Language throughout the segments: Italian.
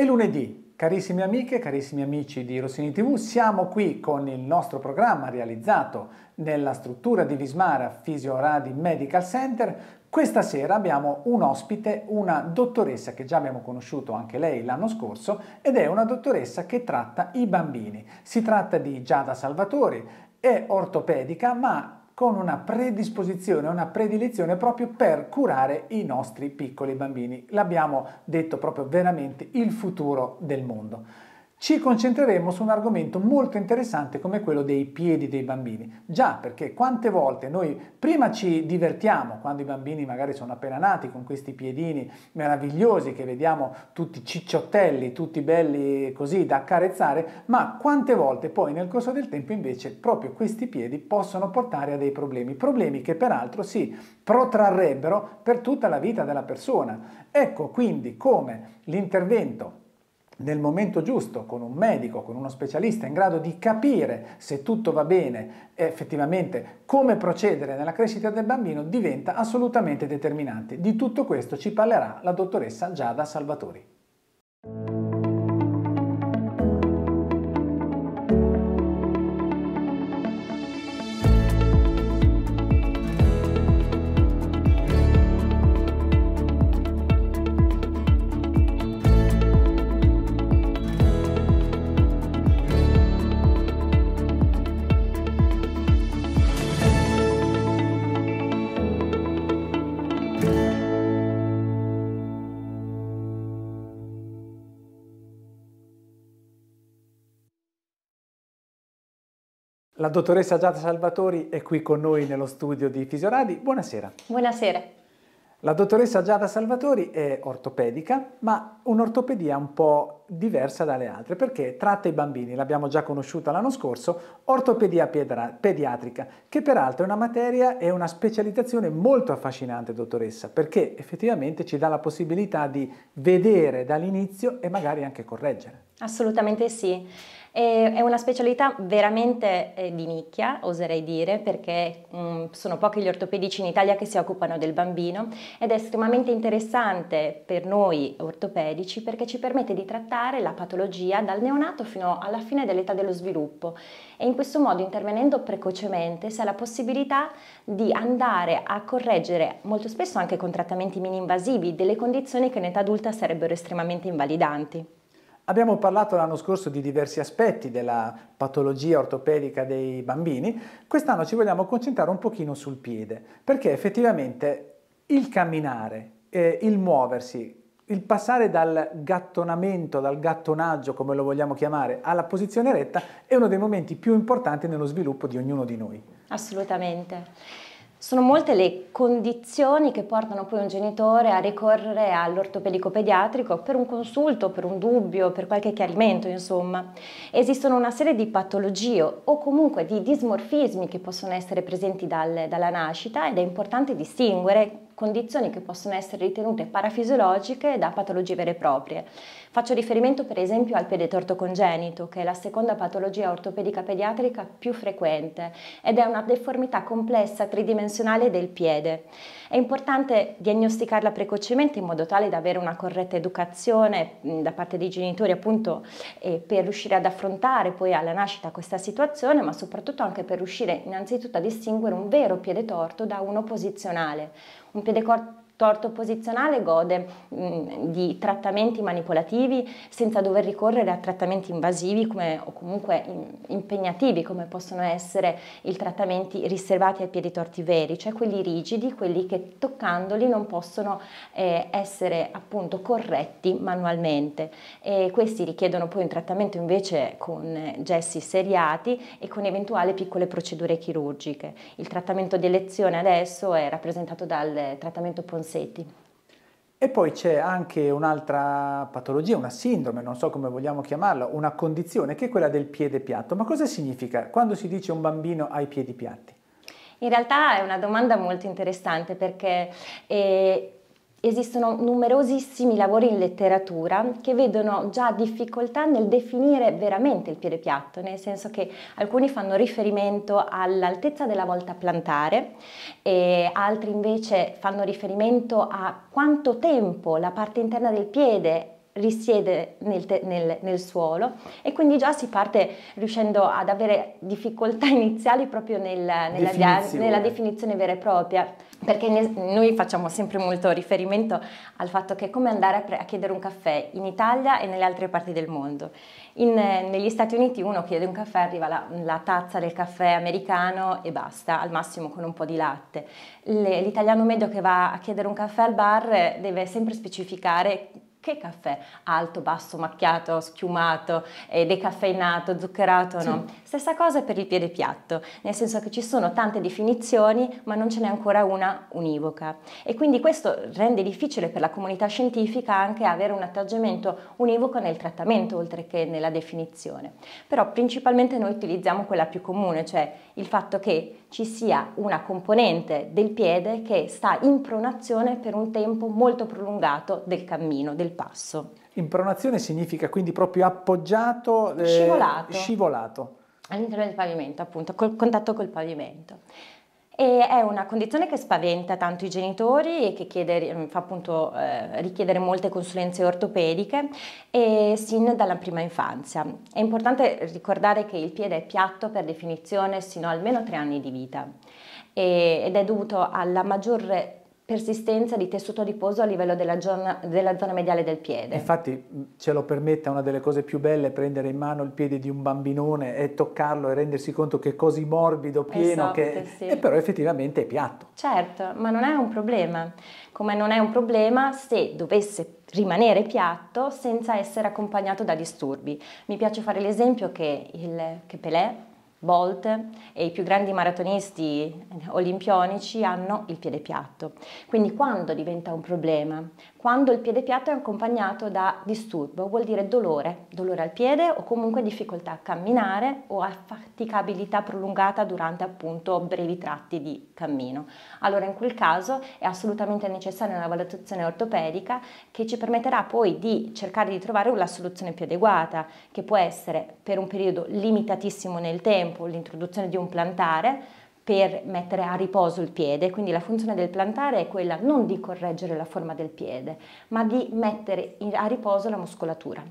È lunedì, carissime amiche, carissimi amici di Rossini TV, siamo qui con il nostro programma realizzato nella struttura di Vismara Fisio Radi Medical Center. Questa sera abbiamo un ospite, una dottoressa che già abbiamo conosciuto anche lei l'anno scorso ed è una dottoressa che tratta i bambini. Si tratta di Giada Salvatori, è ortopedica ma con una predisposizione, una predilezione proprio per curare i nostri piccoli bambini. L'abbiamo detto proprio veramente il futuro del mondo ci concentreremo su un argomento molto interessante come quello dei piedi dei bambini. Già perché quante volte noi prima ci divertiamo quando i bambini magari sono appena nati con questi piedini meravigliosi che vediamo tutti cicciottelli, tutti belli così da accarezzare, ma quante volte poi nel corso del tempo invece proprio questi piedi possono portare a dei problemi, problemi che peraltro si protrarrebbero per tutta la vita della persona. Ecco quindi come l'intervento nel momento giusto, con un medico, con uno specialista in grado di capire se tutto va bene e eh, effettivamente come procedere nella crescita del bambino diventa assolutamente determinante. Di tutto questo ci parlerà la dottoressa Giada Salvatori. La dottoressa Giada Salvatori è qui con noi nello studio di Fisioradi. Buonasera. Buonasera. La dottoressa Giada Salvatori è ortopedica, ma un'ortopedia un po' diversa dalle altre perché tratta i bambini, l'abbiamo già conosciuta l'anno scorso, ortopedia pediatrica, che peraltro è una materia e una specializzazione molto affascinante, dottoressa, perché effettivamente ci dà la possibilità di vedere dall'inizio e magari anche correggere. Assolutamente sì è una specialità veramente eh, di nicchia, oserei dire, perché mm, sono pochi gli ortopedici in Italia che si occupano del bambino ed è estremamente interessante per noi ortopedici perché ci permette di trattare la patologia dal neonato fino alla fine dell'età dello sviluppo e in questo modo intervenendo precocemente si ha la possibilità di andare a correggere molto spesso anche con trattamenti mini invasivi delle condizioni che in età adulta sarebbero estremamente invalidanti. Abbiamo parlato l'anno scorso di diversi aspetti della patologia ortopedica dei bambini, quest'anno ci vogliamo concentrare un pochino sul piede, perché effettivamente il camminare, eh, il muoversi, il passare dal gattonamento, dal gattonaggio, come lo vogliamo chiamare, alla posizione retta è uno dei momenti più importanti nello sviluppo di ognuno di noi. Assolutamente. Sono molte le condizioni che portano poi un genitore a ricorrere all'ortopedico pediatrico per un consulto, per un dubbio, per qualche chiarimento, insomma. Esistono una serie di patologie o comunque di dismorfismi che possono essere presenti dal, dalla nascita ed è importante distinguere condizioni che possono essere ritenute parafisiologiche da patologie vere e proprie. Faccio riferimento per esempio al piede torto congenito, che è la seconda patologia ortopedica pediatrica più frequente ed è una deformità complessa tridimensionale del piede. È importante diagnosticarla precocemente in modo tale da avere una corretta educazione mm, da parte dei genitori appunto per riuscire ad affrontare poi alla nascita questa situazione, ma soprattutto anche per riuscire innanzitutto a distinguere un vero piede torto da uno posizionale. Un pe de torto posizionale gode mh, mm, di trattamenti manipolativi senza dover ricorrere a trattamenti invasivi come, o comunque in, impegnativi come possono essere i trattamenti riservati ai piedi torti veri, cioè quelli rigidi, quelli che toccandoli non possono eh, essere appunto corretti manualmente. E questi richiedono poi un trattamento invece con gessi seriati e con eventuali piccole procedure chirurgiche. Il trattamento di elezione adesso è rappresentato dal trattamento Ponsatto polsetti. E poi c'è anche un'altra patologia, una sindrome, non so come vogliamo chiamarla, una condizione che è quella del piede piatto. Ma cosa significa quando si dice un bambino ha i piedi piatti? In realtà è una domanda molto interessante perché eh, Esistono numerosissimi lavori in letteratura che vedono già difficoltà nel definire veramente il piede piatto, nel senso che alcuni fanno riferimento all'altezza della volta plantare e altri invece fanno riferimento a quanto tempo la parte interna del piede risiede nel, te, nel, nel, suolo e quindi già si parte riuscendo ad avere difficoltà iniziali proprio nel, nella, definizione. nella definizione vera e propria perché noi facciamo sempre molto riferimento al fatto che è come andare a, chiedere un caffè in Italia e nelle altre parti del mondo. In, negli Stati Uniti uno chiede un caffè, arriva la, la, tazza del caffè americano e basta, al massimo con un po' di latte. l'italiano medio che va a chiedere un caffè al bar deve sempre specificare che caffè? Alto, basso, macchiato, schiumato, eh, decaffeinato, zuccherato, no? Sì. Stessa cosa per il piede piatto, nel senso che ci sono tante definizioni, ma non ce n'è ancora una univoca. E quindi questo rende difficile per la comunità scientifica anche avere un atteggiamento univoco nel trattamento, oltre che nella definizione. Però principalmente noi utilizziamo quella più comune, cioè il fatto che ci sia una componente del piede che sta in pronazione per un tempo molto prolungato del cammino, del passo. In pronazione significa quindi proprio appoggiato, eh, scivolato. All'interno del pavimento, appunto, col contatto col pavimento e è una condizione che spaventa tanto i genitori e che chiede, ehm, fa appunto eh, richiedere molte consulenze ortopediche e sin dalla prima infanzia. È importante ricordare che il piede è piatto per definizione sino almeno tre anni di vita e, ed è dovuto alla maggiore persistenza di tessuto adiposo a livello della, giorna, della, zona mediale del piede. Infatti mm, ce lo permette una delle cose più belle è prendere in mano il piede di un bambinone e toccarlo e rendersi conto che è così morbido, pieno, esatto, che sì. e però effettivamente è piatto. Certo, ma non è un problema, come non è un problema se dovesse rimanere piatto senza essere accompagnato da disturbi. Mi piace fare l'esempio che, il, che Pelé Bolt e i più grandi maratonisti olimpionici hanno il piede piatto. Quindi quando diventa un problema? quando il piede piatto è accompagnato da disturbo, vuol dire dolore, dolore al piede o comunque difficoltà a camminare o affaticabilità prolungata durante appunto brevi tratti di cammino. Allora in quel caso è assolutamente necessaria una valutazione ortopedica che ci permetterà poi di cercare di trovare la soluzione più adeguata, che può essere per un periodo limitatissimo nel tempo l'introduzione di un plantare, per mettere a riposo il piede, quindi la funzione del plantare è quella non di correggere la forma del piede, ma di mettere a riposo la muscolatura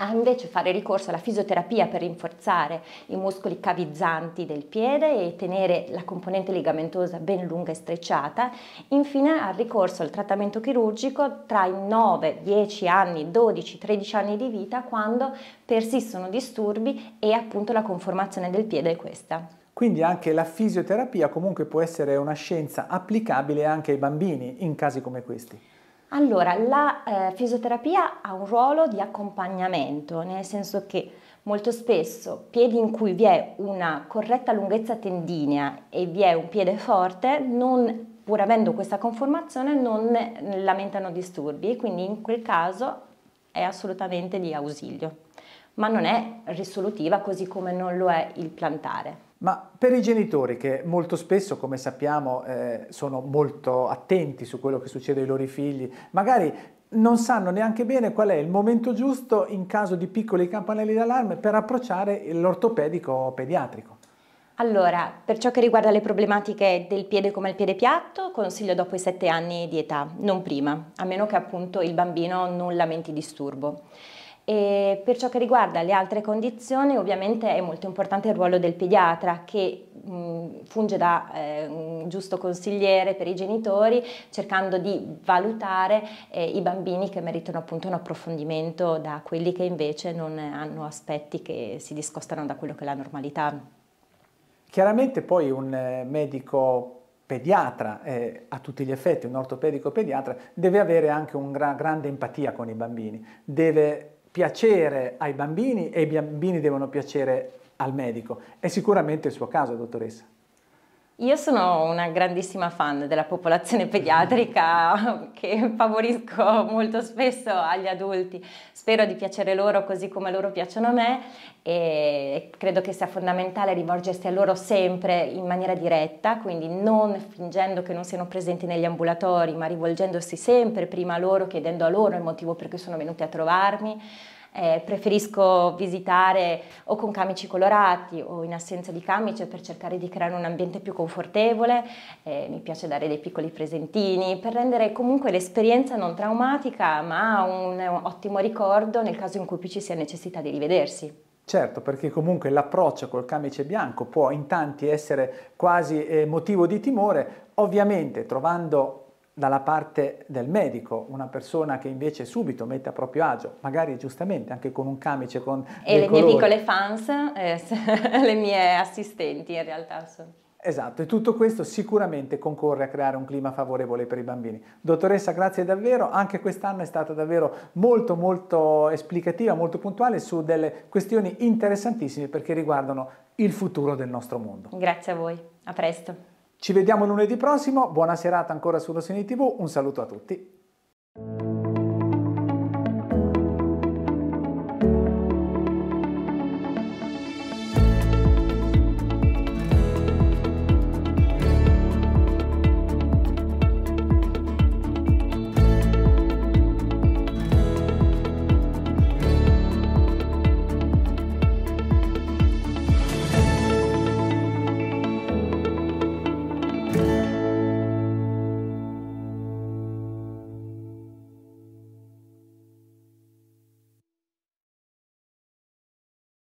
a invece fare ricorso alla fisioterapia per rinforzare i muscoli cavizzanti del piede e tenere la componente ligamentosa ben lunga e strecciata, infine al ricorso al trattamento chirurgico tra i 9, 10 anni, 12, 13 anni di vita quando persistono disturbi e appunto la conformazione del piede è questa. Quindi anche la fisioterapia comunque può essere una scienza applicabile anche ai bambini in casi come questi. Allora, la eh, fisioterapia ha un ruolo di accompagnamento, nel senso che molto spesso piedi in cui vi è una corretta lunghezza tendinea e vi è un piede forte, non, pur avendo questa conformazione, non lamentano disturbi e quindi in quel caso è assolutamente di ausilio, ma non è risolutiva così come non lo è il plantare. Ma per i genitori che molto spesso, come sappiamo, eh, sono molto attenti su quello che succede ai loro figli, magari non sanno neanche bene qual è il momento giusto in caso di piccoli campanelli d'allarme per approcciare l'ortopedico pediatrico. Allora, per ciò che riguarda le problematiche del piede come il piede piatto, consiglio dopo i 7 anni di età, non prima, a meno che appunto il bambino non lamenti disturbo. E per ciò che riguarda le altre condizioni ovviamente è molto importante il ruolo del pediatra che mh, funge da eh, giusto consigliere per i genitori cercando di valutare eh, i bambini che meritano appunto un approfondimento da quelli che invece non hanno aspetti che si discostano da quello che è la normalità. Chiaramente poi un eh, medico pediatra eh, a tutti gli effetti, un ortopedico pediatra, deve avere anche una gra grande empatia con i bambini, deve piacere ai bambini e i bambini devono piacere al medico. È sicuramente il suo caso, dottoressa. Io sono una grandissima fan della popolazione pediatrica che favorisco molto spesso agli adulti. Spero di piacere loro così come loro piacciono a me e credo che sia fondamentale rivolgersi a loro sempre in maniera diretta, quindi non fingendo che non siano presenti negli ambulatori, ma rivolgendosi sempre prima a loro, chiedendo a loro il motivo per cui sono venuti a trovarmi eh, preferisco visitare o con camici colorati o in assenza di camice per cercare di creare un ambiente più confortevole, eh, mi piace dare dei piccoli presentini per rendere comunque l'esperienza non traumatica ma un, ottimo ricordo nel caso in cui più ci sia necessità di rivedersi. Certo, perché comunque l'approccio col camice bianco può in tanti essere quasi eh, motivo di timore, ovviamente trovando dalla parte del medico, una persona che invece subito mette a proprio agio, magari giustamente anche con un camice con E le colori. mie piccole fans, eh, le mie assistenti in realtà sono. Esatto, e tutto questo sicuramente concorre a creare un clima favorevole per i bambini. Dottoressa, grazie davvero, anche quest'anno è stata davvero molto molto esplicativa, molto puntuale su delle questioni interessantissime perché riguardano il futuro del nostro mondo. Grazie a voi, a presto. Ci vediamo lunedì prossimo, buona serata ancora su Rossini TV, un saluto a tutti.